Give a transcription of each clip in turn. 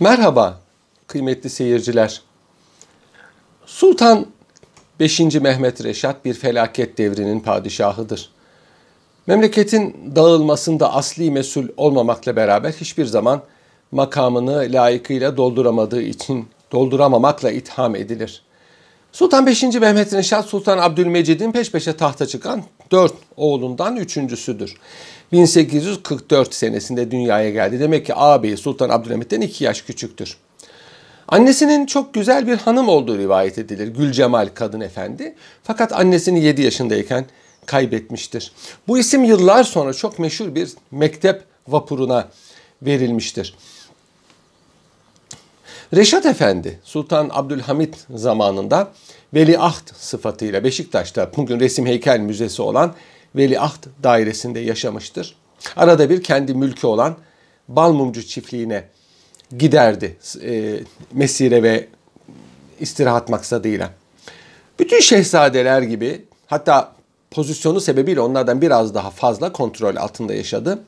Merhaba kıymetli seyirciler. Sultan 5. Mehmet Reşat bir felaket devrinin padişahıdır. Memleketin dağılmasında asli mesul olmamakla beraber hiçbir zaman makamını layıkıyla dolduramadığı için dolduramamakla itham edilir. Sultan 5. Mehmet Reşat Sultan Abdülmecid'in peş peşe tahta çıkan Dört oğlundan üçüncüsüdür. 1844 senesinde dünyaya geldi. Demek ki ağabeyi Sultan Abdülhamit'ten 2 yaş küçüktür. Annesinin çok güzel bir hanım olduğu rivayet edilir. Gülcemal Kadın Efendi. Fakat annesini 7 yaşındayken kaybetmiştir. Bu isim yıllar sonra çok meşhur bir mektep vapuruna verilmiştir. Reşat Efendi Sultan Abdülhamit zamanında veliaht sıfatıyla Beşiktaş'ta bugün resim heykel müzesi olan veliaht dairesinde yaşamıştır. Arada bir kendi mülkü olan Balmumcu çiftliğine giderdi e, mesire ve istirahat maksadıyla. Bütün şehzadeler gibi hatta pozisyonu sebebiyle onlardan biraz daha fazla kontrol altında yaşadı.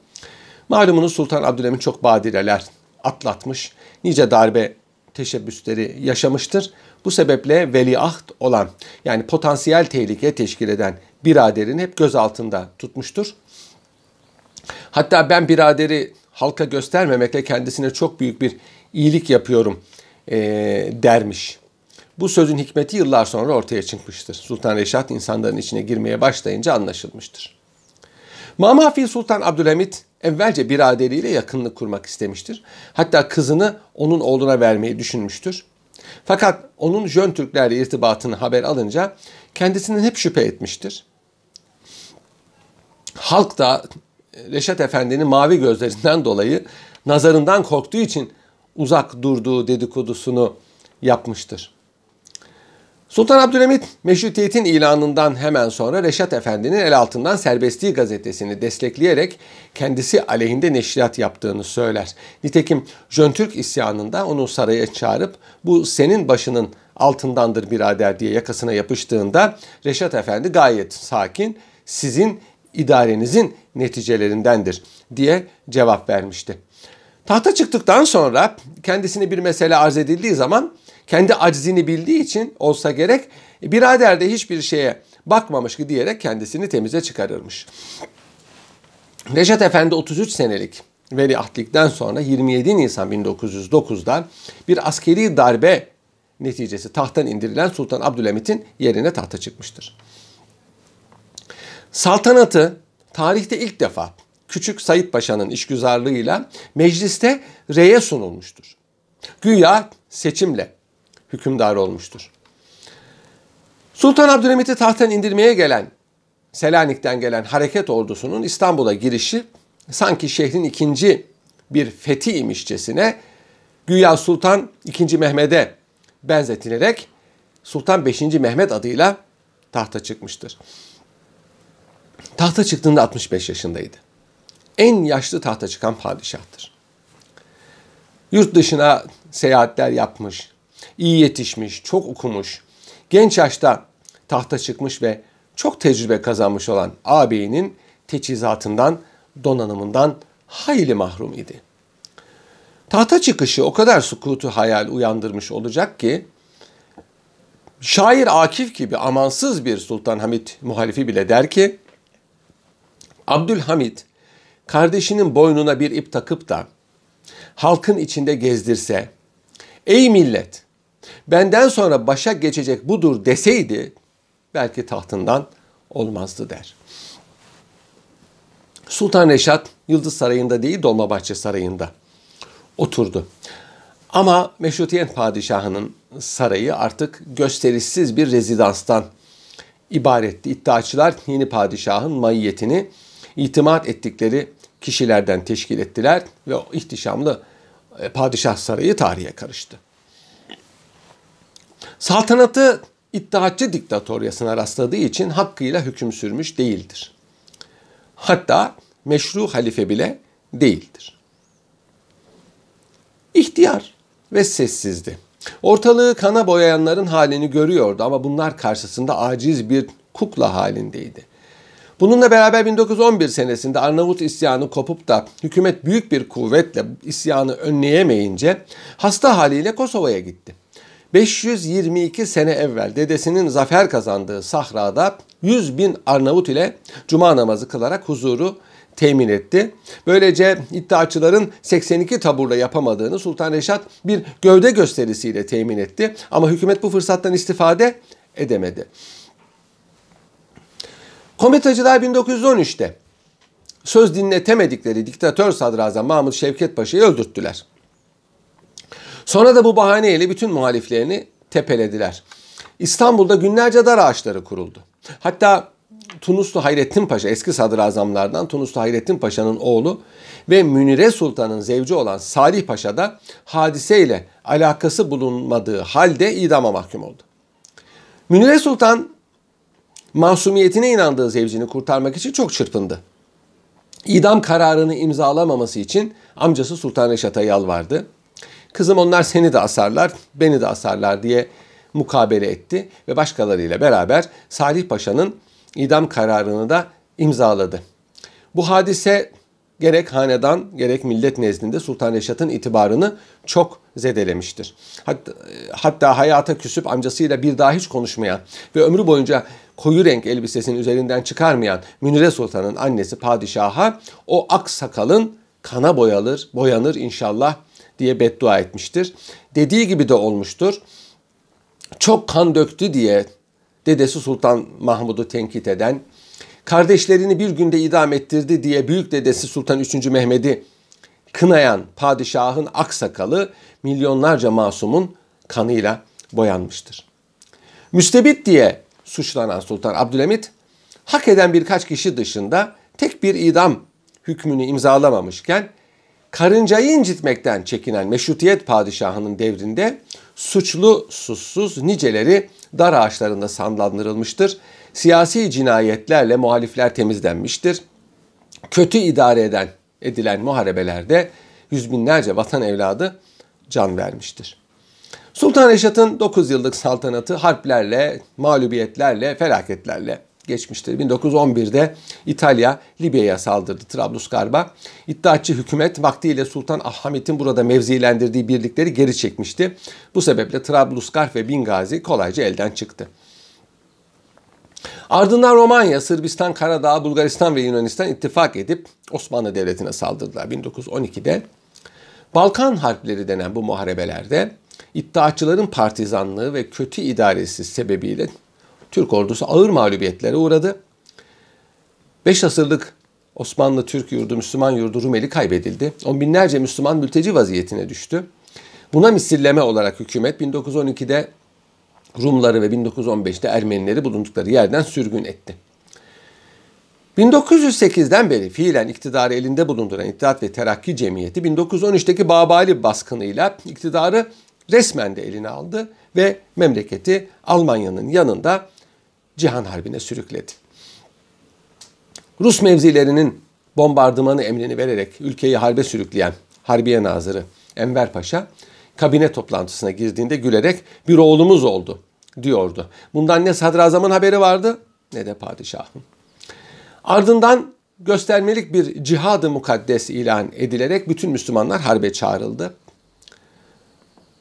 Malumunuz Sultan Abdülhamit çok badireler atlatmış. Nice darbe teşebbüsleri yaşamıştır. Bu sebeple veliaht olan yani potansiyel tehlike teşkil eden biraderini hep göz altında tutmuştur. Hatta ben biraderi halka göstermemekle kendisine çok büyük bir iyilik yapıyorum e, dermiş. Bu sözün hikmeti yıllar sonra ortaya çıkmıştır. Sultan Reşat insanların içine girmeye başlayınca anlaşılmıştır. Mamafi Sultan Abdülhamit evvelce biraderiyle yakınlık kurmak istemiştir. Hatta kızını onun oğluna vermeyi düşünmüştür. Fakat onun Jön Türklerle irtibatını haber alınca kendisinden hep şüphe etmiştir. Halk da e, Reşat Efendi'nin mavi gözlerinden dolayı nazarından korktuğu için uzak durduğu dedikodusunu yapmıştır. Sultan Abdülhamit meşrutiyetin ilanından hemen sonra Reşat Efendi'nin el altından Serbestliği gazetesini destekleyerek kendisi aleyhinde neşriyat yaptığını söyler. Nitekim Jöntürk isyanında onu saraya çağırıp bu senin başının altındandır birader diye yakasına yapıştığında Reşat Efendi gayet sakin sizin idarenizin neticelerindendir diye cevap vermişti. Tahta çıktıktan sonra kendisine bir mesele arz edildiği zaman kendi aczini bildiği için olsa gerek birader de hiçbir şeye bakmamış ki diyerek kendisini temize çıkarırmış. Reşat Efendi 33 senelik veliahtlıktan sonra 27 Nisan 1909'da bir askeri darbe neticesi tahttan indirilen Sultan Abdülhamit'in yerine tahta çıkmıştır. Saltanatı tarihte ilk defa Küçük Sayit Paşa'nın işgüzarlığıyla mecliste reye sunulmuştur. Güya seçimle hükümdar olmuştur. Sultan Abdülhamit'i tahttan indirmeye gelen Selanik'ten gelen hareket ordusunun İstanbul'a girişi sanki şehrin ikinci bir fethi imişçesine Güya Sultan II. Mehmet'e benzetilerek Sultan 5. Mehmet adıyla tahta çıkmıştır. Tahta çıktığında 65 yaşındaydı. En yaşlı tahta çıkan padişahtır. Yurt dışına seyahatler yapmış, iyi yetişmiş, çok okumuş, genç yaşta tahta çıkmış ve çok tecrübe kazanmış olan ağabeyinin teçhizatından, donanımından hayli mahrum idi. Tahta çıkışı o kadar sukutu hayal uyandırmış olacak ki, şair Akif gibi amansız bir Sultan Hamit muhalifi bile der ki, Abdülhamit kardeşinin boynuna bir ip takıp da halkın içinde gezdirse, ey millet benden sonra başa geçecek budur deseydi belki tahtından olmazdı der. Sultan Reşat Yıldız Sarayı'nda değil Dolmabahçe Sarayı'nda oturdu. Ama Meşrutiyet Padişahı'nın sarayı artık gösterişsiz bir rezidanstan ibaretti. İddiaçılar yeni padişahın maiyetini itimat ettikleri kişilerden teşkil ettiler ve o ihtişamlı e, padişah sarayı tarihe karıştı. Saltanatı iddiatçı diktatoryasına rastladığı için hakkıyla hüküm sürmüş değildir. Hatta meşru halife bile değildir. İhtiyar ve sessizdi. Ortalığı kana boyayanların halini görüyordu ama bunlar karşısında aciz bir kukla halindeydi. Bununla beraber 1911 senesinde Arnavut isyanı kopup da hükümet büyük bir kuvvetle isyanı önleyemeyince hasta haliyle Kosova'ya gitti. 522 sene evvel dedesinin zafer kazandığı sahrada 100 bin Arnavut ile cuma namazı kılarak huzuru temin etti. Böylece iddiaçıların 82 taburla yapamadığını Sultan Reşat bir gövde gösterisiyle temin etti. Ama hükümet bu fırsattan istifade edemedi. Komitacılar 1913'te söz dinletemedikleri diktatör sadrazam Mahmut Şevket Paşa'yı öldürttüler. Sonra da bu bahaneyle bütün muhaliflerini tepelediler. İstanbul'da günlerce dar ağaçları kuruldu. Hatta Tunuslu Hayrettin Paşa, eski sadrazamlardan Tunuslu Hayrettin Paşa'nın oğlu ve Münire Sultan'ın zevci olan Salih Paşa da hadiseyle alakası bulunmadığı halde idama mahkum oldu. Münire Sultan masumiyetine inandığı zevcini kurtarmak için çok çırpındı. İdam kararını imzalamaması için amcası Sultan Reşat'a yalvardı. Kızım onlar seni de asarlar, beni de asarlar diye mukabele etti ve başkalarıyla beraber Salih Paşa'nın idam kararını da imzaladı. Bu hadise gerek hanedan gerek millet nezdinde Sultan Reşat'ın itibarını çok zedelemiştir. Hatta, hatta hayata küsüp amcasıyla bir daha hiç konuşmayan ve ömrü boyunca koyu renk elbisesinin üzerinden çıkarmayan Münire Sultan'ın annesi padişaha o ak sakalın kana boyalır, boyanır inşallah diye beddua etmiştir. Dediği gibi de olmuştur. Çok kan döktü diye dedesi Sultan Mahmud'u tenkit eden, kardeşlerini bir günde idam ettirdi diye büyük dedesi Sultan 3. Mehmet'i kınayan padişahın aksakalı milyonlarca masumun kanıyla boyanmıştır. Müstebit diye suçlanan Sultan Abdülhamit hak eden birkaç kişi dışında tek bir idam hükmünü imzalamamışken karıncayı incitmekten çekinen Meşrutiyet padişahının devrinde suçlu suçsuz niceleri dar ağaçlarında sandlandırılmıştır. Siyasi cinayetlerle muhalifler temizlenmiştir. Kötü idare eden edilen muharebelerde yüz binlerce vatan evladı can vermiştir. Sultan Reşat'ın 9 yıllık saltanatı harplerle, mağlubiyetlerle, felaketlerle, geçmiştir. 1911'de İtalya Libya'ya saldırdı Trablusgarba. İddiatçı hükümet vaktiyle Sultan Ahmet'in burada mevzilendirdiği birlikleri geri çekmişti. Bu sebeple Trablusgarb ve Bingazi kolayca elden çıktı. Ardından Romanya, Sırbistan, Karadağ, Bulgaristan ve Yunanistan ittifak edip Osmanlı Devleti'ne saldırdılar 1912'de. Balkan Harpleri denen bu muharebelerde iddiaçıların partizanlığı ve kötü idaresi sebebiyle Türk ordusu ağır mağlubiyetlere uğradı. 5 asırlık Osmanlı Türk yurdu, Müslüman yurdu Rumeli kaybedildi. On binlerce Müslüman mülteci vaziyetine düştü. Buna misilleme olarak hükümet 1912'de Rumları ve 1915'te Ermenileri bulundukları yerden sürgün etti. 1908'den beri fiilen iktidarı elinde bulunduran İttihat ve Terakki Cemiyeti 1913'teki Babali baskınıyla iktidarı resmen de eline aldı ve memleketi Almanya'nın yanında Cihan Harbi'ne sürükledi. Rus mevzilerinin bombardımanı emrini vererek ülkeyi harbe sürükleyen Harbiye Nazırı Enver Paşa kabine toplantısına girdiğinde gülerek bir oğlumuz oldu diyordu. Bundan ne sadrazamın haberi vardı ne de padişahın. Ardından göstermelik bir cihadı mukaddes ilan edilerek bütün Müslümanlar harbe çağrıldı.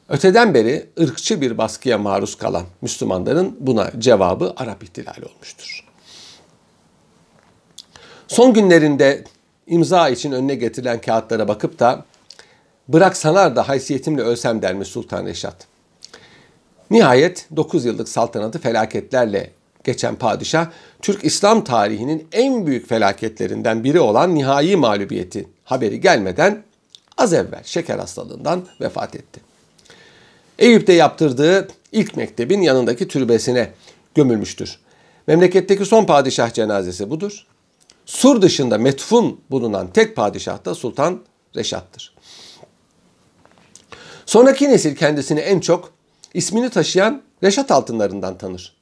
Öteden beri ırkçı bir baskıya maruz kalan Müslümanların buna cevabı Arap ihtilali olmuştur. Son günlerinde imza için önüne getirilen kağıtlara bakıp da bırak sanar da haysiyetimle ölsem dermiş Sultan Reşat. Nihayet 9 yıllık saltanatı felaketlerle geçen padişah Türk İslam tarihinin en büyük felaketlerinden biri olan nihai mağlubiyeti haberi gelmeden az evvel şeker hastalığından vefat etti. Eyüp'te yaptırdığı ilk mektebin yanındaki türbesine gömülmüştür. Memleketteki son padişah cenazesi budur. Sur dışında metfun bulunan tek padişah da Sultan Reşat'tır. Sonraki nesil kendisini en çok ismini taşıyan Reşat altınlarından tanır.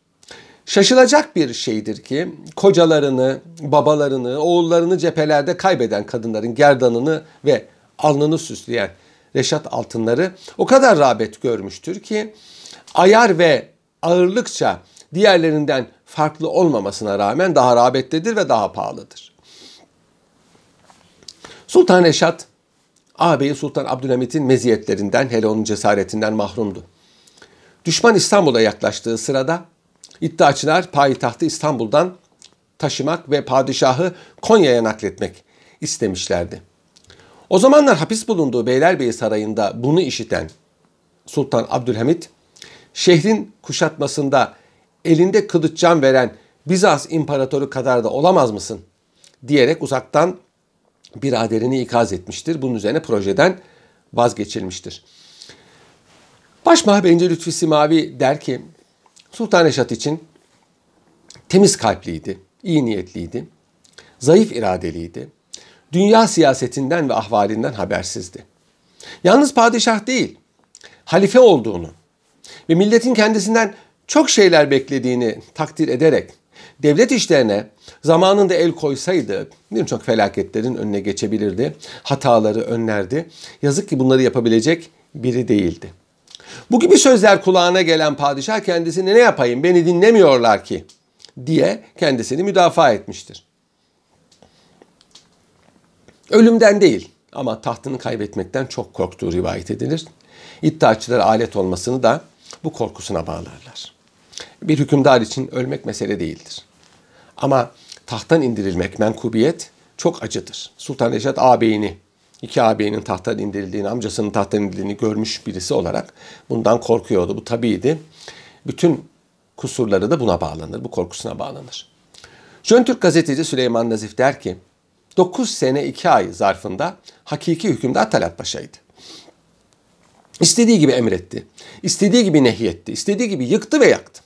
Şaşılacak bir şeydir ki kocalarını, babalarını, oğullarını cephelerde kaybeden kadınların gerdanını ve alnını süsleyen Reşat Altınları o kadar rağbet görmüştür ki ayar ve ağırlıkça diğerlerinden farklı olmamasına rağmen daha rağbettedir ve daha pahalıdır. Sultan Reşat, ağabeyi Sultan Abdülhamit'in meziyetlerinden hele onun cesaretinden mahrumdu. Düşman İstanbul'a yaklaştığı sırada iddiaçılar payitahtı İstanbul'dan taşımak ve padişahı Konya'ya nakletmek istemişlerdi. O zamanlar hapis bulunduğu Beylerbeyi Sarayı'nda bunu işiten Sultan Abdülhamit, şehrin kuşatmasında elinde kılıçcan veren Bizans imparatoru kadar da olamaz mısın? diyerek uzaktan biraderini ikaz etmiştir. Bunun üzerine projeden vazgeçilmiştir. Başmah Bence Lütfi Simavi der ki Sultan Reşat için temiz kalpliydi, iyi niyetliydi, zayıf iradeliydi dünya siyasetinden ve ahvalinden habersizdi. Yalnız padişah değil, halife olduğunu ve milletin kendisinden çok şeyler beklediğini takdir ederek devlet işlerine zamanında el koysaydı birçok felaketlerin önüne geçebilirdi, hataları önlerdi. Yazık ki bunları yapabilecek biri değildi. Bu gibi sözler kulağına gelen padişah kendisini ne yapayım beni dinlemiyorlar ki diye kendisini müdafaa etmiştir. Ölümden değil ama tahtını kaybetmekten çok korktuğu rivayet edilir. İddiaçılar alet olmasını da bu korkusuna bağlarlar. Bir hükümdar için ölmek mesele değildir. Ama tahttan indirilmek, menkubiyet çok acıdır. Sultan Reşat ağabeyini, iki ağabeyinin tahttan indirildiğini, amcasının tahttan indirildiğini görmüş birisi olarak bundan korkuyordu. Bu tabiydi. Bütün kusurları da buna bağlanır, bu korkusuna bağlanır. Jön Türk gazeteci Süleyman Nazif der ki, 9 sene 2 ay zarfında hakiki hükümdar Talat Paşa'ydı. İstediği gibi emretti. istediği gibi nehyetti. istediği gibi yıktı ve yaktı.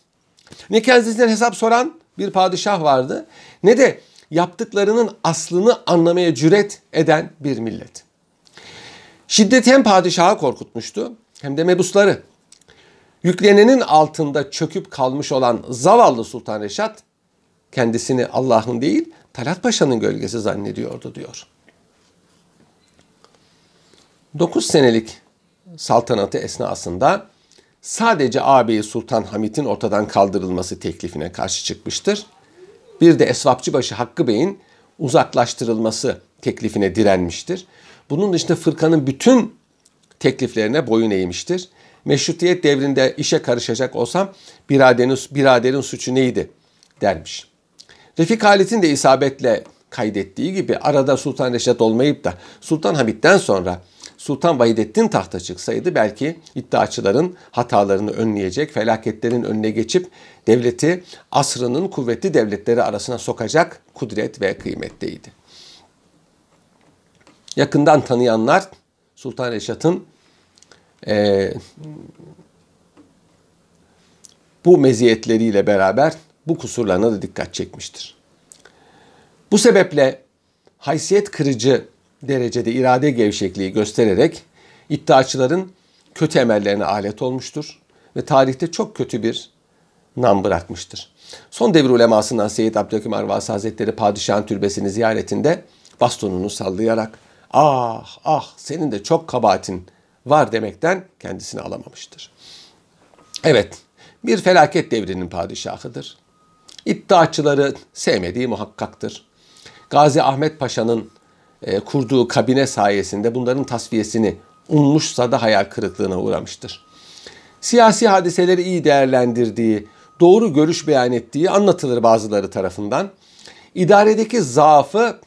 Ne kendisinden hesap soran bir padişah vardı ne de yaptıklarının aslını anlamaya cüret eden bir millet. Şiddet hem padişahı korkutmuştu hem de mebusları. Yüklenenin altında çöküp kalmış olan zavallı Sultan Reşat kendisini Allah'ın değil Talat Paşa'nın gölgesi zannediyordu diyor. 9 senelik saltanatı esnasında sadece ağabeyi Sultan Hamit'in ortadan kaldırılması teklifine karşı çıkmıştır. Bir de Esvapçıbaşı Hakkı Bey'in uzaklaştırılması teklifine direnmiştir. Bunun dışında fırkanın bütün tekliflerine boyun eğmiştir. Meşrutiyet devrinde işe karışacak olsam biraderin, biraderin suçu neydi dermiş. Refik Halit'in de isabetle kaydettiği gibi arada Sultan Reşat olmayıp da Sultan Hamid'den sonra Sultan Vahidettin tahta çıksaydı belki iddiaçıların hatalarını önleyecek, felaketlerin önüne geçip devleti asrının kuvvetli devletleri arasına sokacak kudret ve kıymetteydi. Yakından tanıyanlar Sultan Reşat'ın e, bu meziyetleriyle beraber bu kusurlarına da dikkat çekmiştir. Bu sebeple haysiyet kırıcı derecede irade gevşekliği göstererek iddiaçıların kötü emellerine alet olmuştur ve tarihte çok kötü bir nam bırakmıştır. Son devir ulemasından Seyyid Abdülhakim Arvasi Hazretleri Padişah'ın türbesini ziyaretinde bastonunu sallayarak ah ah senin de çok kabahatin var demekten kendisini alamamıştır. Evet bir felaket devrinin padişahıdır. İddiaçıları sevmediği muhakkaktır. Gazi Ahmet Paşa'nın e, kurduğu kabine sayesinde bunların tasfiyesini ummuşsa da hayal kırıklığına uğramıştır. Siyasi hadiseleri iyi değerlendirdiği, doğru görüş beyan ettiği anlatılır bazıları tarafından. İdaredeki zaafı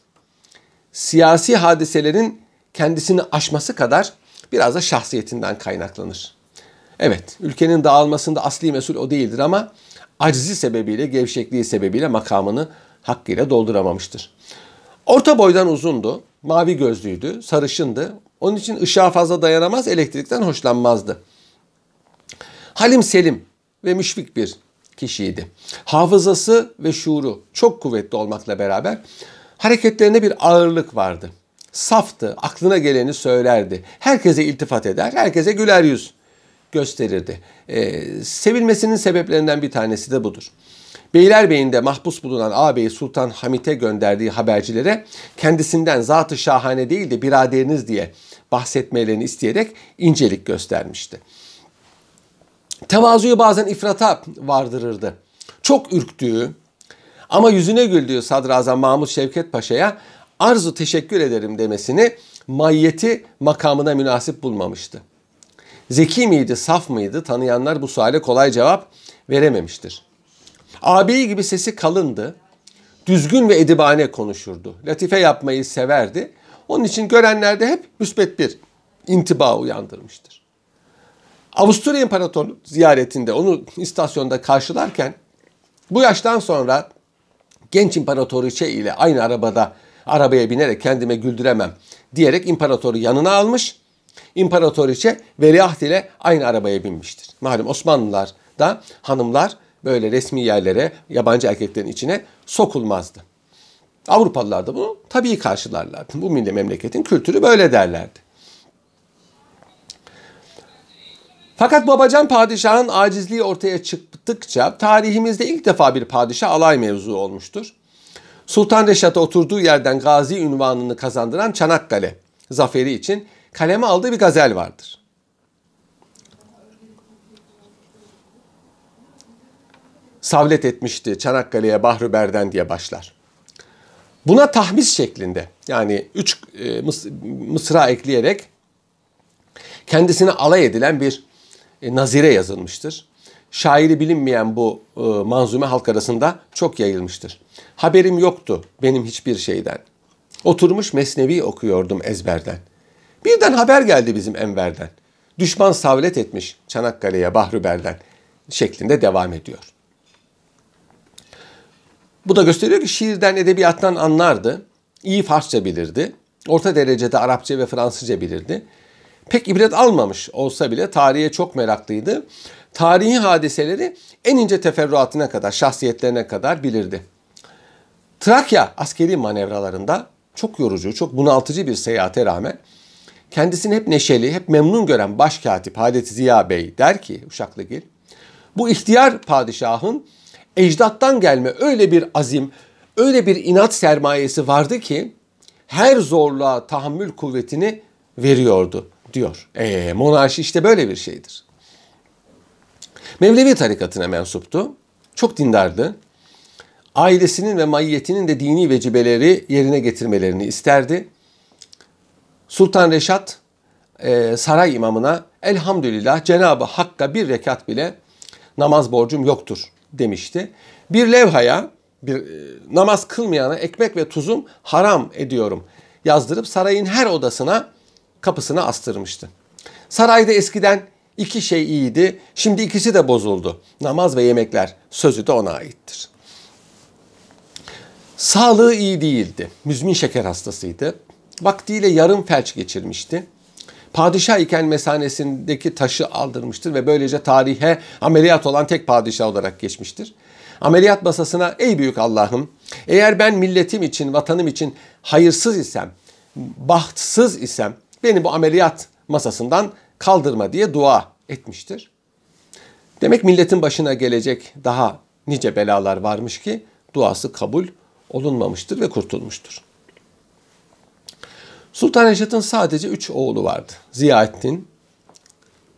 siyasi hadiselerin kendisini aşması kadar biraz da şahsiyetinden kaynaklanır. Evet, ülkenin dağılmasında asli mesul o değildir ama acizi sebebiyle, gevşekliği sebebiyle makamını hakkıyla dolduramamıştır. Orta boydan uzundu, mavi gözlüydü, sarışındı. Onun için ışığa fazla dayanamaz, elektrikten hoşlanmazdı. Halim Selim ve müşfik bir kişiydi. Hafızası ve şuuru çok kuvvetli olmakla beraber hareketlerinde bir ağırlık vardı. Saftı, aklına geleni söylerdi. Herkese iltifat eder, herkese güler yüz gösterirdi. E, sevilmesinin sebeplerinden bir tanesi de budur. Beylerbeyi'nde mahpus bulunan ağabeyi Sultan Hamit'e gönderdiği habercilere kendisinden zatı şahane değil de biraderiniz diye bahsetmelerini isteyerek incelik göstermişti. Tevazuyu bazen ifrata vardırırdı. Çok ürktüğü ama yüzüne güldüğü Sadrazam Mahmut Şevket Paşa'ya arzu teşekkür ederim demesini mayyeti makamına münasip bulmamıştı. Zeki miydi, saf mıydı? Tanıyanlar bu suale kolay cevap verememiştir. Abi gibi sesi kalındı. Düzgün ve edibane konuşurdu. Latife yapmayı severdi. Onun için görenlerde hep müsbet bir intiba uyandırmıştır. Avusturya İmparatorluğu ziyaretinde onu istasyonda karşılarken bu yaştan sonra genç imparatoriçe şey ile aynı arabada arabaya binerek kendime güldüremem diyerek imparatoru yanına almış İmparatoriçe veliaht ile aynı arabaya binmiştir. Malum Osmanlılar da hanımlar böyle resmi yerlere yabancı erkeklerin içine sokulmazdı. Avrupalılar da bunu tabii karşılarlardı. Bu milli memleketin kültürü böyle derlerdi. Fakat babacan padişahın acizliği ortaya çıktıkça tarihimizde ilk defa bir padişah alay mevzu olmuştur. Sultan Reşat'a oturduğu yerden gazi ünvanını kazandıran Çanakkale zaferi için kaleme aldığı bir gazel vardır. Savlet etmişti Çanakkale'ye Bahru Berden diye başlar. Buna tahmis şeklinde yani üç e, mıs mısra ekleyerek kendisine alay edilen bir e, nazire yazılmıştır. Şairi bilinmeyen bu e, manzume halk arasında çok yayılmıştır. Haberim yoktu benim hiçbir şeyden. Oturmuş mesnevi okuyordum ezberden. Birden haber geldi bizim Enver'den. Düşman savlet etmiş Çanakkale'ye Bahrüber'den şeklinde devam ediyor. Bu da gösteriyor ki şiirden, edebiyattan anlardı. İyi Farsça bilirdi. Orta derecede Arapça ve Fransızca bilirdi. Pek ibret almamış olsa bile tarihe çok meraklıydı. Tarihi hadiseleri en ince teferruatına kadar, şahsiyetlerine kadar bilirdi. Trakya askeri manevralarında çok yorucu, çok bunaltıcı bir seyahate rağmen kendisini hep neşeli, hep memnun gören başkatip Hadet Ziya Bey der ki Uşaklıgil, bu ihtiyar padişahın ecdattan gelme öyle bir azim, öyle bir inat sermayesi vardı ki her zorluğa tahammül kuvvetini veriyordu diyor. E, monarşi işte böyle bir şeydir. Mevlevi tarikatına mensuptu. Çok dindardı. Ailesinin ve maiyetinin de dini vecibeleri yerine getirmelerini isterdi. Sultan Reşat e, saray imamına elhamdülillah Cenabı ı Hakk'a bir rekat bile namaz borcum yoktur demişti. Bir levhaya bir e, namaz kılmayana ekmek ve tuzum haram ediyorum yazdırıp sarayın her odasına kapısına astırmıştı. Sarayda eskiden iki şey iyiydi, şimdi ikisi de bozuldu. Namaz ve yemekler sözü de ona aittir. Sağlığı iyi değildi. Müzmin şeker hastasıydı vaktiyle yarım felç geçirmişti. Padişah iken mesanesindeki taşı aldırmıştır ve böylece tarihe ameliyat olan tek padişah olarak geçmiştir. Ameliyat masasına ey büyük Allah'ım eğer ben milletim için, vatanım için hayırsız isem, bahtsız isem beni bu ameliyat masasından kaldırma diye dua etmiştir. Demek milletin başına gelecek daha nice belalar varmış ki duası kabul olunmamıştır ve kurtulmuştur. Sultan Reşat'ın sadece üç oğlu vardı. Ziyaettin,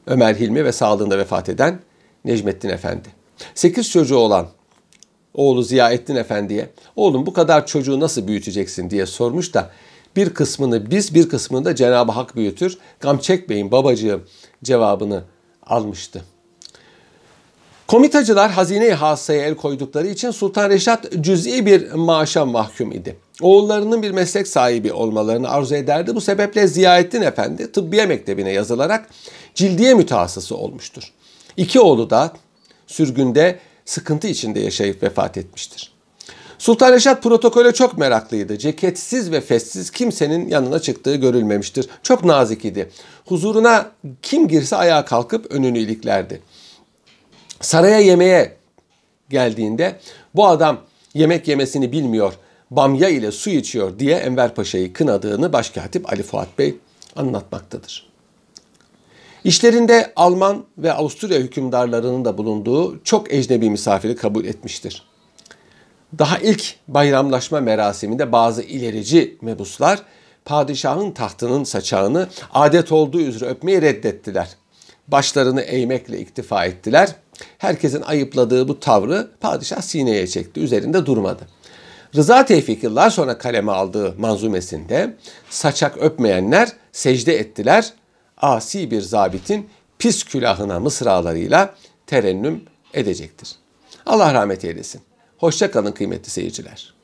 Ömer Hilmi ve sağlığında vefat eden Necmettin Efendi. Sekiz çocuğu olan oğlu Ziyaettin Efendi'ye oğlum bu kadar çocuğu nasıl büyüteceksin diye sormuş da bir kısmını biz bir kısmını da Cenab-ı Hak büyütür. Gam çekmeyin babacığım cevabını almıştı. Komitacılar hazine-i hasaya el koydukları için Sultan Reşat cüz'i bir maaşa mahkum idi oğullarının bir meslek sahibi olmalarını arzu ederdi. Bu sebeple Ziyaettin Efendi tıbbiye mektebine yazılarak cildiye mütehassısı olmuştur. İki oğlu da sürgünde sıkıntı içinde yaşayıp vefat etmiştir. Sultan Reşat protokole çok meraklıydı. Ceketsiz ve festsiz kimsenin yanına çıktığı görülmemiştir. Çok nazik idi. Huzuruna kim girse ayağa kalkıp önünü iliklerdi. Saraya yemeğe geldiğinde bu adam yemek yemesini bilmiyor, bamya ile su içiyor diye Enver Paşa'yı kınadığını Başkatip Ali Fuat Bey anlatmaktadır. İşlerinde Alman ve Avusturya hükümdarlarının da bulunduğu çok ecnebi misafiri kabul etmiştir. Daha ilk bayramlaşma merasiminde bazı ilerici mebuslar padişahın tahtının saçağını adet olduğu üzere öpmeyi reddettiler. Başlarını eğmekle iktifa ettiler. Herkesin ayıpladığı bu tavrı padişah sineye çekti, üzerinde durmadı.'' Rıza Tevfik yıllar sonra kaleme aldığı manzumesinde saçak öpmeyenler secde ettiler. Asi bir zabitin pis külahına mısralarıyla terennüm edecektir. Allah rahmet eylesin. Hoşça kalın kıymetli seyirciler.